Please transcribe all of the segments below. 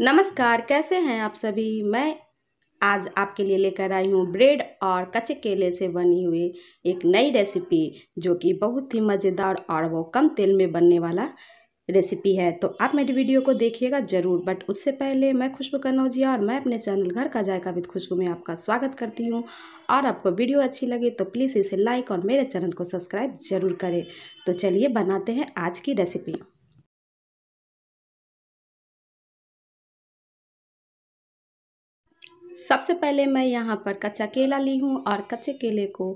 नमस्कार कैसे हैं आप सभी मैं आज आपके लिए लेकर आई हूँ ब्रेड और कच्चे केले से बनी हुई एक नई रेसिपी जो कि बहुत ही मज़ेदार और वो कम तेल में बनने वाला रेसिपी है तो आप मेरी वीडियो को देखिएगा ज़रूर बट उससे पहले मैं खुशबू कन्नौजिया और मैं अपने चैनल घर का जायका विद खुशबू में आपका स्वागत करती हूँ और आपको वीडियो अच्छी लगे तो प्लीज़ इसे लाइक और मेरे चैनल को सब्सक्राइब ज़रूर करें तो चलिए बनाते हैं आज की रेसिपी सबसे पहले मैं यहाँ पर कच्चा केला ली हूँ और कच्चे केले को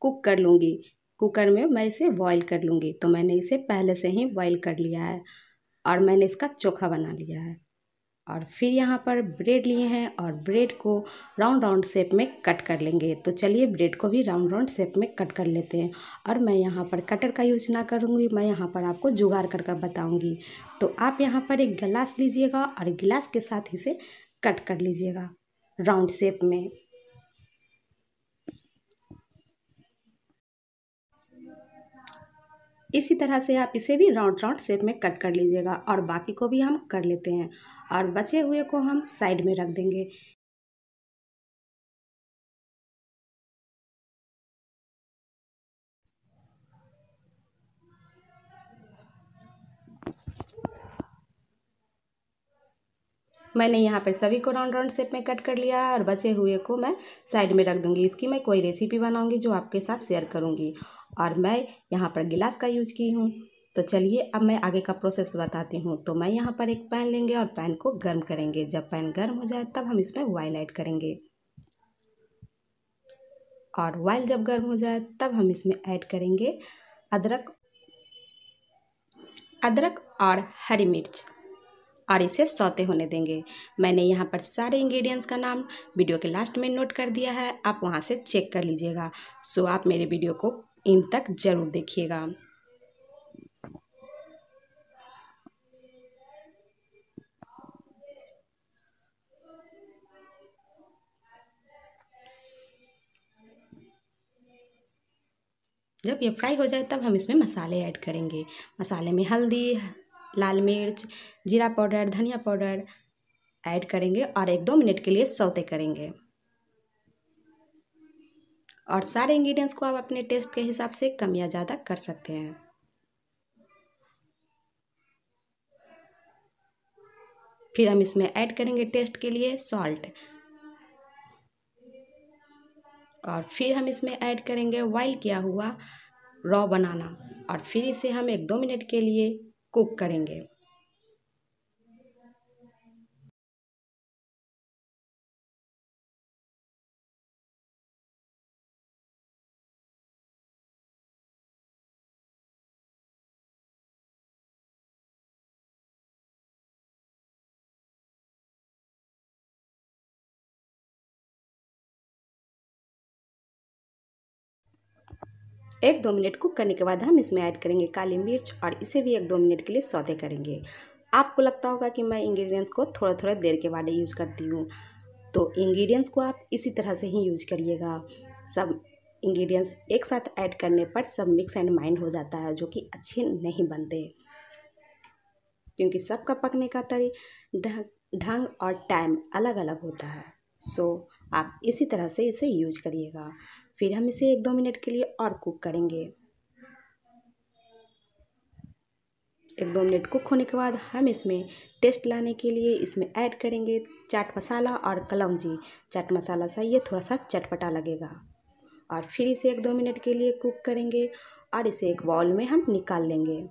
कुक कर लूँगी कुकर में मैं इसे बॉईल कर लूँगी तो मैंने इसे पहले से ही बॉईल कर लिया है और मैंने इसका चोखा बना लिया है और फिर यहाँ पर ब्रेड लिए हैं और ब्रेड को राउंड राउंड शेप में कट कर लेंगे तो चलिए ब्रेड को भी राउंड राउंड शेप में कट कर लेते हैं और मैं यहाँ पर कटर का यूज ना करूँगी मैं यहाँ पर आपको जुगाड़ कर कर बताऊँगी तो आप यहाँ पर एक गिलास लीजिएगा और गिलास के साथ इसे कट कर लीजिएगा राउंड शेप में इसी तरह से आप इसे भी राउंड राउंड शेप में कट कर लीजिएगा और बाकी को भी हम कर लेते हैं और बचे हुए को हम साइड में रख देंगे मैंने यहाँ पर सभी को राउंड राउंड शेप में कट कर लिया है और बचे हुए को मैं साइड में रख दूँगी इसकी मैं कोई रेसिपी बनाऊँगी जो आपके साथ शेयर करूँगी और मैं यहाँ पर गिलास का यूज की हूँ तो चलिए अब मैं आगे का प्रोसेस बताती हूँ तो मैं यहाँ पर एक पैन लेंगे और पैन को गर्म करेंगे जब पैन गर्म हो जाए तब हम इसमें वाइल ऐड करेंगे और वाइल जब गर्म हो जाए तब हम इसमें ऐड करेंगे अदरक अदरक और हरी मिर्च और इसे सौते होने देंगे मैंने यहाँ पर सारे इंग्रेडिएंट्स का नाम वीडियो के लास्ट में नोट कर दिया है आप वहाँ से चेक कर लीजिएगा सो आप मेरे वीडियो को इन तक ज़रूर देखिएगा जब ये फ्राई हो जाए तब हम इसमें मसाले ऐड करेंगे मसाले में हल्दी लाल मिर्च जीरा पाउडर धनिया पाउडर ऐड करेंगे और एक दो मिनट के लिए सौते करेंगे और सारे इंग्रेडिएंट्स को आप अपने टेस्ट के हिसाब से कम या ज़्यादा कर सकते हैं फिर हम इसमें ऐड करेंगे टेस्ट के लिए सॉल्ट और फिर हम इसमें ऐड करेंगे वाइल किया हुआ रॉ बनाना और फिर इसे हम एक दो मिनट के लिए कुक करेंगे एक दो मिनट कुक करने के बाद हम इसमें ऐड करेंगे काली मिर्च और इसे भी एक दो मिनट के लिए सौदे करेंगे आपको लगता होगा कि मैं इंग्रेडिएंट्स को थोड़ा थोड़ा देर के बाद यूज़ करती हूँ तो इंग्रेडिएंट्स को आप इसी तरह से ही यूज़ करिएगा सब इंग्रेडिएंट्स एक साथ ऐड करने पर सब मिक्स एंड माइंड हो जाता है जो कि अच्छे नहीं बनते क्योंकि सबका पकने का तरी ढंग और टाइम अलग अलग होता है सो so, आप इसी तरह से इसे यूज करिएगा फिर हम इसे एक दो मिनट के लिए और कुक करेंगे एक दो मिनट कुक होने के बाद हम इसमें टेस्ट लाने के लिए इसमें ऐड करेंगे चाट मसाला और कलौजी चाट मसाला सा ये थोड़ा सा चटपटा लगेगा और फिर इसे एक दो मिनट के लिए कुक करेंगे और इसे एक बाउल में हम निकाल लेंगे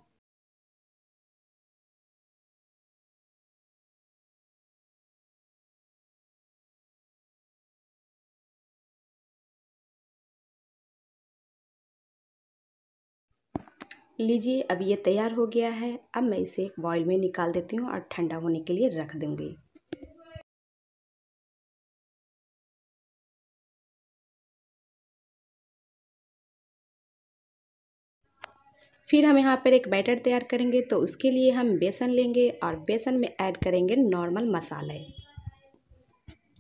लीजिए अब ये तैयार हो गया है अब मैं इसे एक बॉयल में निकाल देती हूँ और ठंडा होने के लिए रख दूँगी फिर हम यहाँ पर एक बैटर तैयार करेंगे तो उसके लिए हम बेसन लेंगे और बेसन में ऐड करेंगे नॉर्मल मसाले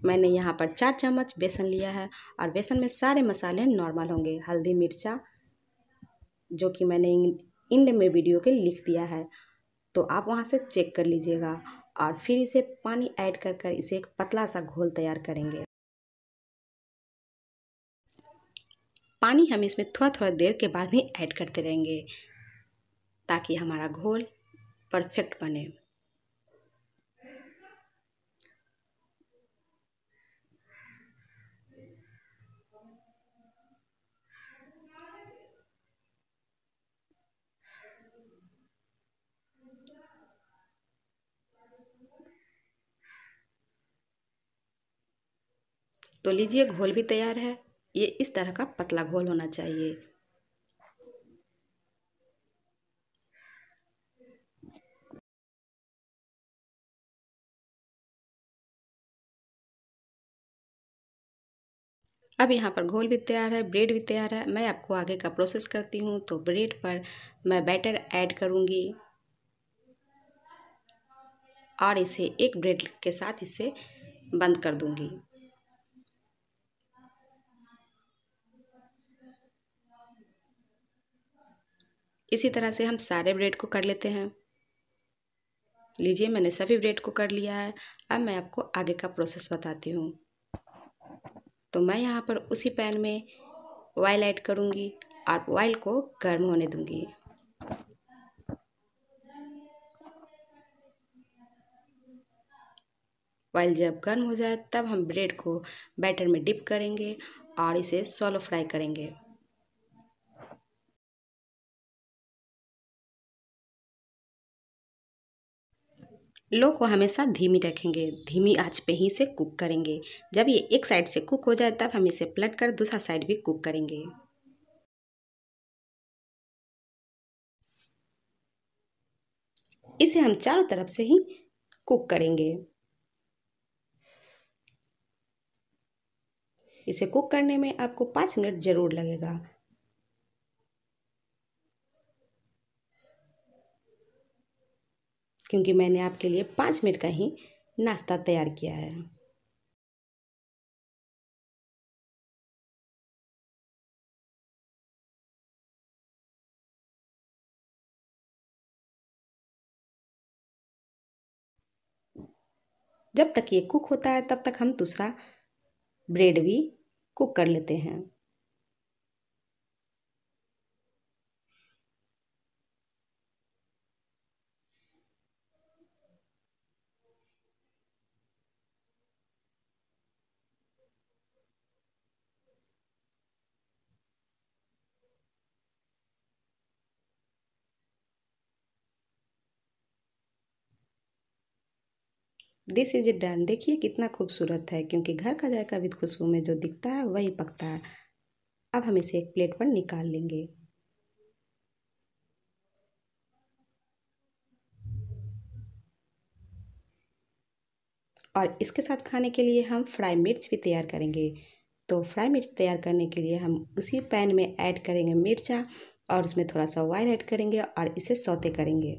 मैंने यहाँ पर चार चम्मच बेसन लिया है और बेसन में सारे मसाले नॉर्मल होंगे हल्दी मिर्चा जो कि मैंने इंड में वीडियो के लिख दिया है तो आप वहाँ से चेक कर लीजिएगा और फिर इसे पानी ऐड कर कर इसे एक पतला सा घोल तैयार करेंगे पानी हम इसमें थोड़ा थोड़ा देर के बाद ही ऐड करते रहेंगे ताकि हमारा घोल परफेक्ट बने तो लीजिए घोल भी तैयार है ये इस तरह का पतला घोल होना चाहिए अब यहाँ पर घोल भी तैयार है ब्रेड भी तैयार है मैं आपको आगे का प्रोसेस करती हूँ तो ब्रेड पर मैं बैटर ऐड करूँगी और इसे एक ब्रेड के साथ इसे बंद कर दूँगी इसी तरह से हम सारे ब्रेड को कर लेते हैं लीजिए मैंने सभी ब्रेड को कर लिया है अब मैं आपको आगे का प्रोसेस बताती हूँ तो मैं यहाँ पर उसी पैन में ऑयल ऐड करूँगी और ऑयल को गर्म होने दूँगी ऑयल जब गर्म हो जाए तब हम ब्रेड को बैटर में डिप करेंगे और इसे सोलो फ्राई करेंगे लो को हमेशा धीमी रखेंगे धीमी आँच पे ही से कुक करेंगे जब ये एक साइड से कुक हो जाए तब हम इसे पलट कर दूसरा साइड भी कुक करेंगे इसे हम चारों तरफ से ही कुक करेंगे इसे कुक करने में आपको पाँच मिनट ज़रूर लगेगा क्योंकि मैंने आपके लिए पाँच मिनट का ही नाश्ता तैयार किया है जब तक ये कुक होता है तब तक हम दूसरा ब्रेड भी कुक कर लेते हैं दिस इज ए डन देखिए कितना खूबसूरत है क्योंकि घर का जायका विद खुशबू में जो दिखता है वही पकता है अब हम इसे एक प्लेट पर निकाल लेंगे और इसके साथ खाने के लिए हम फ्राई मिर्च भी तैयार करेंगे तो फ्राई मिर्च तैयार करने के लिए हम उसी पैन में ऐड करेंगे मिर्चा और उसमें थोड़ा सा ऑयल ऐड करेंगे और इसे सौते करेंगे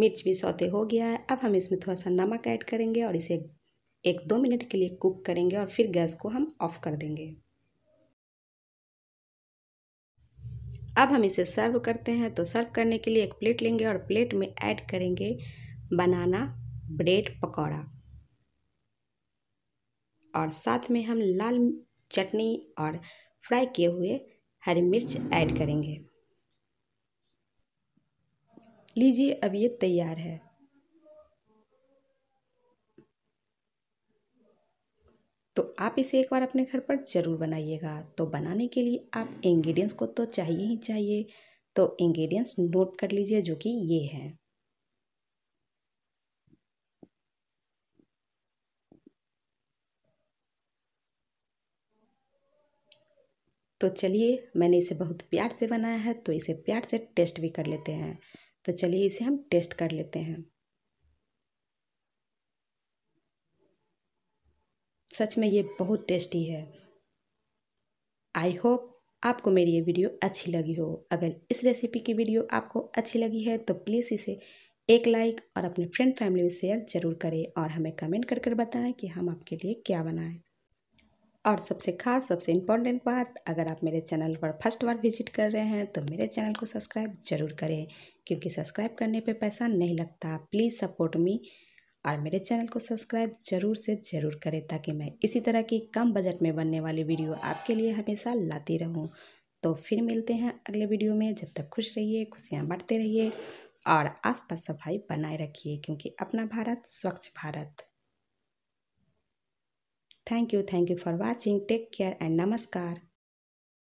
मिर्च भी सौते हो गया है अब हम इसमें थोड़ा सा नमक ऐड करेंगे और इसे एक दो मिनट के लिए कुक करेंगे और फिर गैस को हम ऑफ़ कर देंगे अब हम इसे सर्व करते हैं तो सर्व करने के लिए एक प्लेट लेंगे और प्लेट में ऐड करेंगे बनाना ब्रेड पकौड़ा और साथ में हम लाल चटनी और फ्राई किए हुए हरी मिर्च ऐड करेंगे लीजिए अब ये तैयार है तो आप इसे एक बार अपने घर पर ज़रूर बनाइएगा तो बनाने के लिए आप इंग्रेडिएंट्स को तो चाहिए ही चाहिए तो इंग्रेडिएंट्स नोट कर लीजिए जो कि ये हैं तो चलिए मैंने इसे बहुत प्यार से बनाया है तो इसे प्यार से टेस्ट भी कर लेते हैं तो चलिए इसे हम टेस्ट कर लेते हैं सच में ये बहुत टेस्टी है आई होप आपको मेरी ये वीडियो अच्छी लगी हो अगर इस रेसिपी की वीडियो आपको अच्छी लगी है तो प्लीज़ इसे एक लाइक और अपने फ्रेंड फैमिली में शेयर ज़रूर करें और हमें कमेंट कर कर बताएं कि हम आपके लिए क्या बनाएं और सबसे खास सबसे इम्पॉर्टेंट बात अगर आप मेरे चैनल पर फर्स्ट बार विजिट कर रहे हैं तो मेरे चैनल को सब्सक्राइब ज़रूर करें क्योंकि सब्सक्राइब करने पे पैसा नहीं लगता प्लीज़ सपोर्ट मी और मेरे चैनल को सब्सक्राइब ज़रूर से ज़रूर करें ताकि मैं इसी तरह की कम बजट में बनने वाली वीडियो आपके लिए हमेशा लाती रहूँ तो फिर मिलते हैं अगले वीडियो में जब तक खुश रहिए खुशियाँ बढ़ते रहिए और आसपास सफाई बनाए रखिए क्योंकि अपना भारत स्वच्छ Bharat Thank you. Thank you for watching. Take care and namaskar.